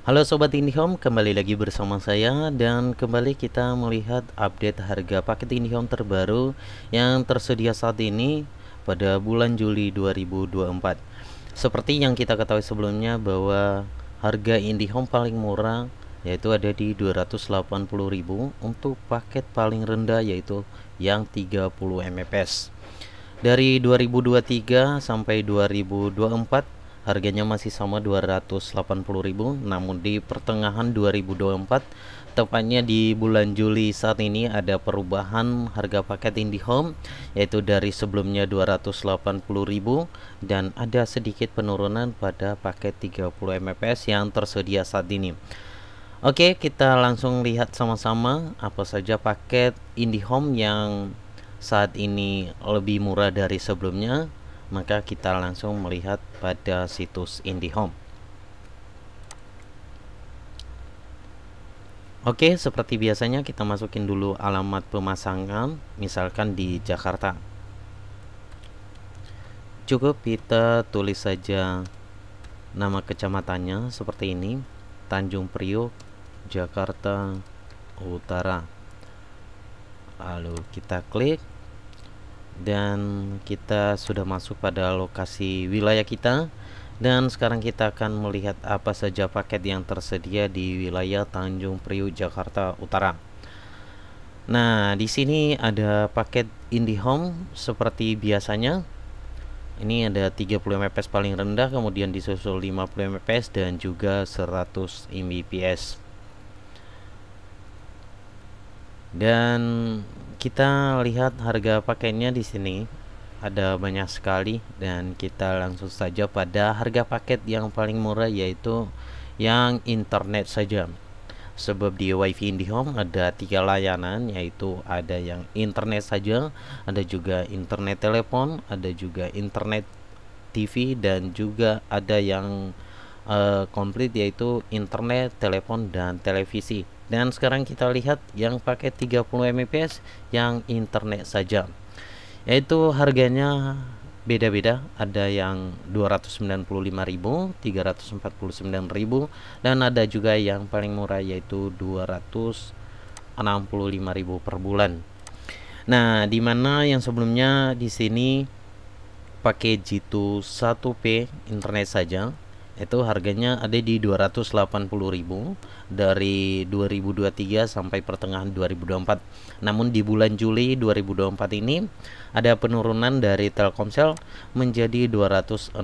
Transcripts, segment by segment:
Halo Sobat IndiHome, kembali lagi bersama saya dan kembali kita melihat update harga paket IndiHome terbaru yang tersedia saat ini pada bulan Juli 2024 Seperti yang kita ketahui sebelumnya bahwa harga IndiHome paling murah yaitu ada di 280.000 untuk paket paling rendah yaitu yang 30 Mbps dari 2023 sampai 2024 harganya masih sama 280.000 namun di pertengahan 2024 tepatnya di bulan Juli saat ini ada perubahan harga paket IndiHome yaitu dari sebelumnya 280.000 dan ada sedikit penurunan pada paket 30 Mbps yang tersedia saat ini. Oke, kita langsung lihat sama-sama apa saja paket IndiHome yang saat ini lebih murah dari sebelumnya maka kita langsung melihat pada situs IndiHome Oke seperti biasanya kita masukin dulu alamat pemasangan misalkan di Jakarta cukup kita tulis saja nama kecamatannya seperti ini Tanjung Priok Jakarta Utara lalu kita klik dan kita sudah masuk pada lokasi wilayah kita dan sekarang kita akan melihat apa saja paket yang tersedia di wilayah Tanjung Priuk Jakarta Utara nah di sini ada paket IndiHome seperti biasanya ini ada 30 Mbps paling rendah kemudian disusul 50 Mbps dan juga 100 Mbps dan kita lihat harga paketnya di sini ada banyak sekali dan kita langsung saja pada harga paket yang paling murah yaitu yang internet saja sebab di WiFi IndiHome ada tiga layanan yaitu ada yang internet saja ada juga internet telepon ada juga internet TV dan juga ada yang uh, komplit yaitu internet telepon dan televisi dan sekarang kita lihat yang pakai 30 Mbps yang internet saja yaitu harganya beda-beda ada yang 295.000 349.000 dan ada juga yang paling murah yaitu 265.000 per bulan nah dimana yang sebelumnya di sini pakai Jitu 1P internet saja itu harganya ada di 280.000 dari 2023 sampai pertengahan 2024. Namun di bulan Juli 2024 ini ada penurunan dari Telkomsel menjadi 265.000.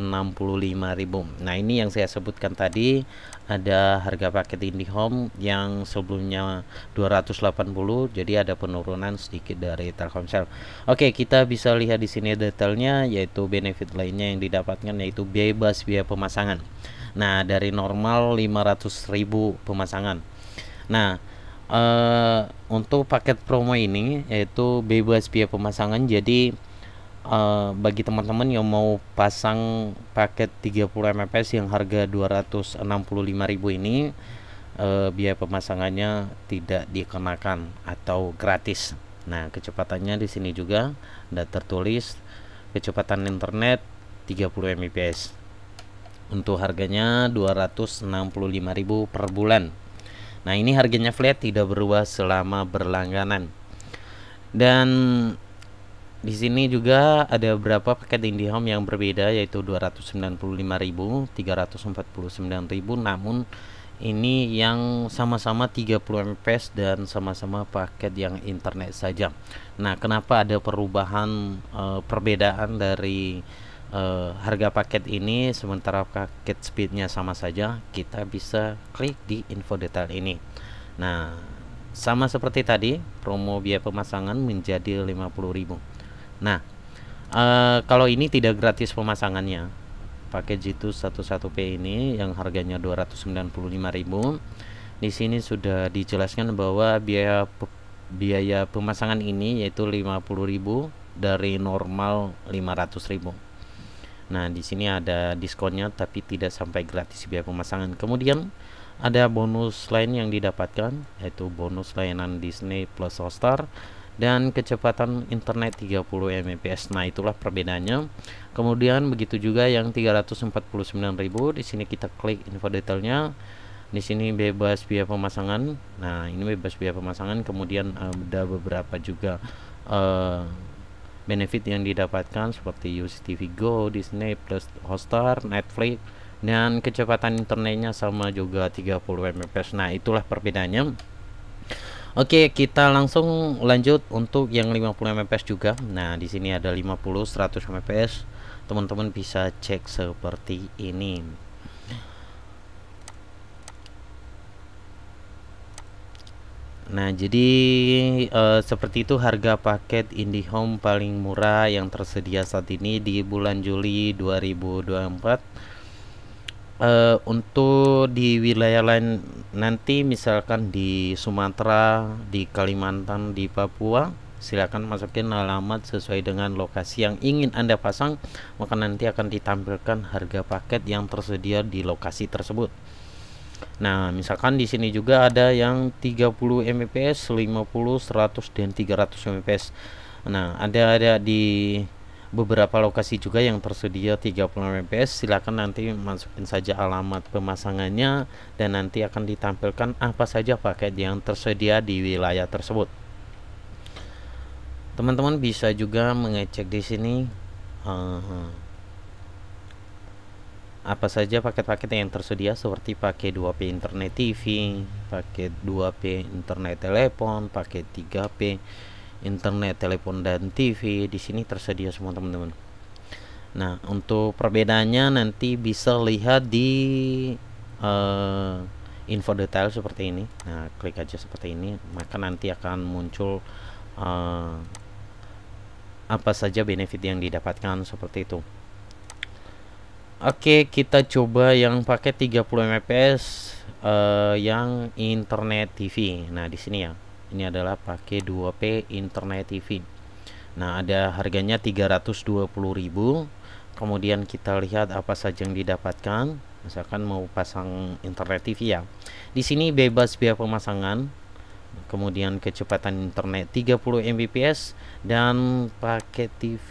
Nah, ini yang saya sebutkan tadi ada harga paket IndiHome yang sebelumnya 280 jadi ada penurunan sedikit dari Telkomsel. Oke, kita bisa lihat di sini detailnya yaitu benefit lainnya yang didapatkan yaitu bebas biaya pemasangan. Nah, dari normal ribu pemasangan. Nah, Uh, untuk paket promo ini yaitu bebas biaya pemasangan jadi uh, bagi teman-teman yang mau pasang paket 30 MPS yang harga ribu ini uh, biaya pemasangannya tidak dikenakan atau gratis. Nah, kecepatannya di sini juga ada tertulis kecepatan internet 30 Mbps untuk harganya 265.000 per bulan. Nah, ini harganya flat tidak berubah selama berlangganan. Dan di sini juga ada beberapa paket IndiHome yang berbeda yaitu 295.000, 349.000 namun ini yang sama-sama 30 Mbps dan sama-sama paket yang internet saja. Nah, kenapa ada perubahan e, perbedaan dari Eh, harga paket ini sementara paket speednya sama saja kita bisa klik di info detail ini nah sama seperti tadi promo biaya pemasangan menjadi 50000 nah uh, kalau ini tidak gratis pemasangannya paket Jitu 11P ini yang harganya 295.000 di sini sudah dijelaskan bahwa biaya biaya pemasangan ini yaitu 50.000 dari normal 500.000 Nah, di sini ada diskonnya tapi tidak sampai gratis biaya pemasangan. Kemudian ada bonus lain yang didapatkan yaitu bonus layanan Disney Plus Hotstar dan kecepatan internet 30 Mbps. Nah, itulah perbedaannya. Kemudian begitu juga yang 349.000 di sini kita klik info detailnya. Di sini bebas biaya pemasangan. Nah, ini bebas biaya pemasangan kemudian eh, ada beberapa juga uh, benefit yang didapatkan seperti UCTV Go, Disney Plus Hotstar, Netflix dan kecepatan internetnya sama juga 30 Mbps. Nah, itulah perbedaannya. Oke, kita langsung lanjut untuk yang 50 Mbps juga. Nah, di sini ada 50, 100 Mbps. Teman-teman bisa cek seperti ini. Nah, jadi uh, seperti itu harga paket IndiHome paling murah yang tersedia saat ini di bulan Juli 2024. Uh, eh, untuk di wilayah lain nanti misalkan di Sumatera, di Kalimantan, di Papua, silakan masukin alamat sesuai dengan lokasi yang ingin Anda pasang, maka nanti akan ditampilkan harga paket yang tersedia di lokasi tersebut. Nah, misalkan di sini juga ada yang 30 Mbps, 50, 100 dan 300 Mbps. Nah, ada ada di beberapa lokasi juga yang tersedia 30 Mbps. Silakan nanti masukin saja alamat pemasangannya dan nanti akan ditampilkan apa saja paket yang tersedia di wilayah tersebut. Teman-teman bisa juga mengecek di sini. Uh apa saja paket-paket yang tersedia seperti paket 2P internet TV, paket 2P internet telepon, paket 3P internet telepon dan TV di sini tersedia semua teman-teman. Nah, untuk perbedaannya nanti bisa lihat di uh, info detail seperti ini. Nah, klik aja seperti ini, maka nanti akan muncul uh, apa saja benefit yang didapatkan seperti itu. Oke, kita coba yang pakai 30 Mbps uh, yang internet TV. Nah, di sini ya. Ini adalah pakai 2P internet TV. Nah, ada harganya 320.000. Kemudian kita lihat apa saja yang didapatkan. Misalkan mau pasang internet TV ya. Di sini bebas biaya pemasangan. Kemudian kecepatan internet 30 Mbps dan paket TV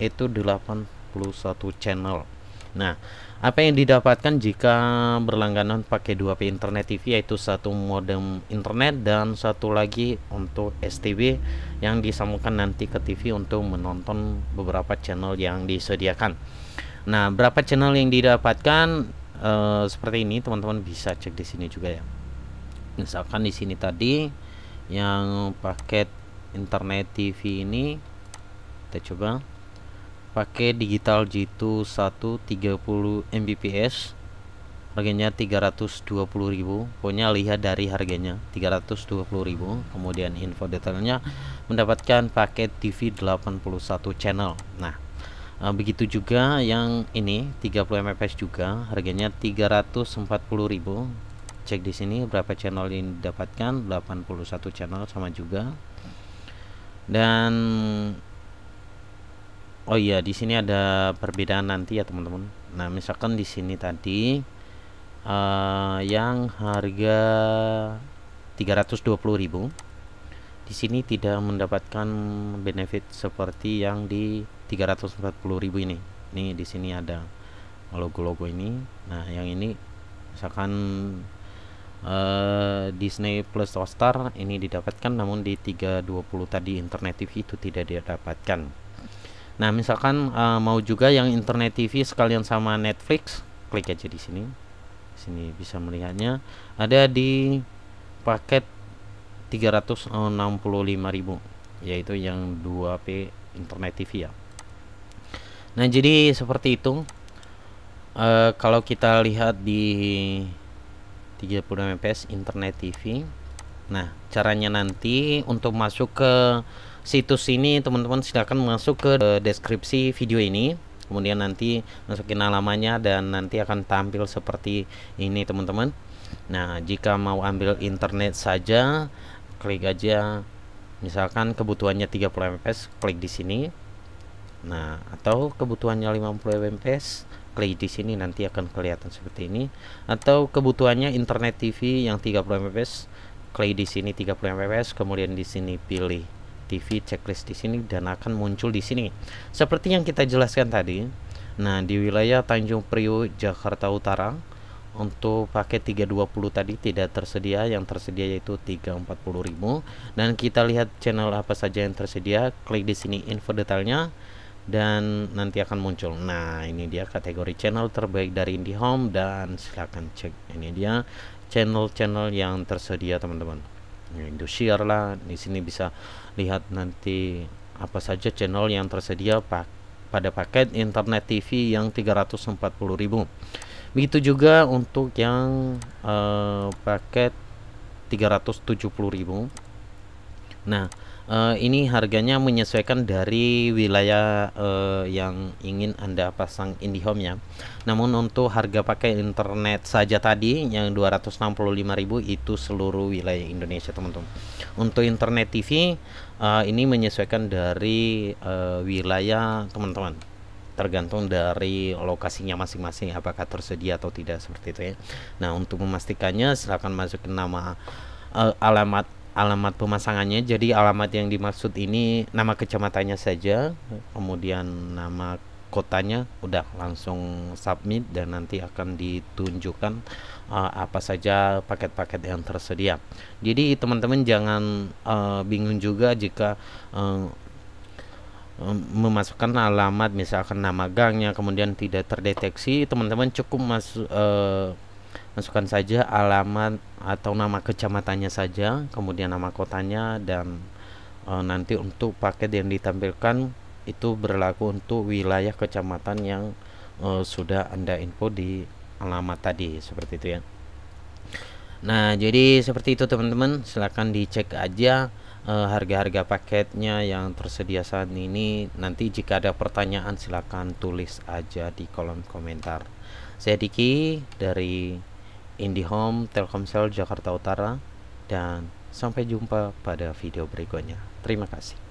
itu 81 channel. Nah, apa yang didapatkan jika berlangganan pakai dua p internet TV yaitu satu modem internet dan satu lagi untuk STB yang disambungkan nanti ke TV untuk menonton beberapa channel yang disediakan. Nah, berapa channel yang didapatkan e, seperti ini teman-teman bisa cek di sini juga ya. Misalkan di sini tadi yang paket internet TV ini kita coba pakai digital G2 130 Mbps harganya 320.000 pokoknya lihat dari harganya 320.000 kemudian info detailnya mendapatkan paket TV 81 channel nah eh, begitu juga yang ini 30 Mbps juga harganya 340.000 cek di sini berapa channel yang didapatkan 81 channel sama juga dan Oh iya, di sini ada perbedaan nanti ya teman-teman. Nah, misalkan di sini tadi uh, yang harga 320.000 di sini tidak mendapatkan benefit seperti yang di 340.000 ini. Ini di sini ada logo-logo ini. Nah, yang ini misalkan uh, Disney Plus Hotstar ini didapatkan namun di 320 tadi Internet TV itu tidak didapatkan Nah, misalkan uh, mau juga yang internet TV sekalian sama Netflix, klik aja di sini. Di Sini bisa melihatnya. Ada di paket 365.000 yaitu yang 2P internet TV ya. Nah, jadi seperti itu. Uh, kalau kita lihat di 30 Mbps internet TV. Nah, caranya nanti untuk masuk ke situs ini teman-teman silahkan masuk ke eh, deskripsi video ini kemudian nanti masukin alamanya dan nanti akan tampil seperti ini teman-teman nah jika mau ambil internet saja klik aja misalkan kebutuhannya 30 Mbps klik di sini nah atau kebutuhannya 50 Mbps klik di sini nanti akan kelihatan seperti ini atau kebutuhannya internet TV yang 30 Mbps klik di sini 30 Mbps kemudian di sini pilih TV checklist di sini dan akan muncul di sini. Seperti yang kita jelaskan tadi. Nah, di wilayah Tanjung Priuk Jakarta Utara untuk paket 320 tadi tidak tersedia yang tersedia yaitu 340.000 dan kita lihat channel apa saja yang tersedia klik di sini info detailnya dan nanti akan muncul nah ini dia kategori channel terbaik dari IndiHome dan silahkan cek ini dia channel-channel yang tersedia teman-teman Indosiar lah di sini bisa lihat nanti apa saja channel yang tersedia pak pada paket internet TV yang 340.000 begitu juga untuk yang uh, paket 370.000 nah Eh, ini harganya menyesuaikan dari wilayah uh, yang ingin Anda pasang IndiHome ya. Namun untuk harga pakai internet saja tadi yang 265.000 itu seluruh wilayah Indonesia, teman-teman. Untuk internet TV uh, eh, ini menyesuaikan dari uh, wilayah teman-teman tergantung dari lokasinya masing-masing apakah tersedia atau tidak seperti itu ya. Nah, untuk memastikannya silakan masukin nama uh, alamat alamat pemasangannya. Jadi alamat yang dimaksud ini nama kecamatannya saja, kemudian nama kotanya udah langsung submit dan nanti akan ditunjukkan uh, apa saja paket-paket yang tersedia. Jadi teman-teman jangan uh, bingung juga jika uh, memasukkan alamat misalkan nama gangnya kemudian tidak terdeteksi, teman-teman cukup masuk uh, masukkan saja alamat atau nama kecamatannya saja kemudian nama kotanya dan e, nanti untuk paket yang ditampilkan itu berlaku untuk wilayah kecamatan yang e, sudah anda info di alamat tadi seperti itu ya Nah jadi seperti itu teman-teman silahkan dicek aja eh, harga-harga e, paketnya yang tersedia saat ini nanti jika ada pertanyaan silahkan tulis aja di kolom komentar saya Diki dari IndiHome Telkomsel Jakarta Utara dan sampai jumpa pada video berikutnya. Terima kasih.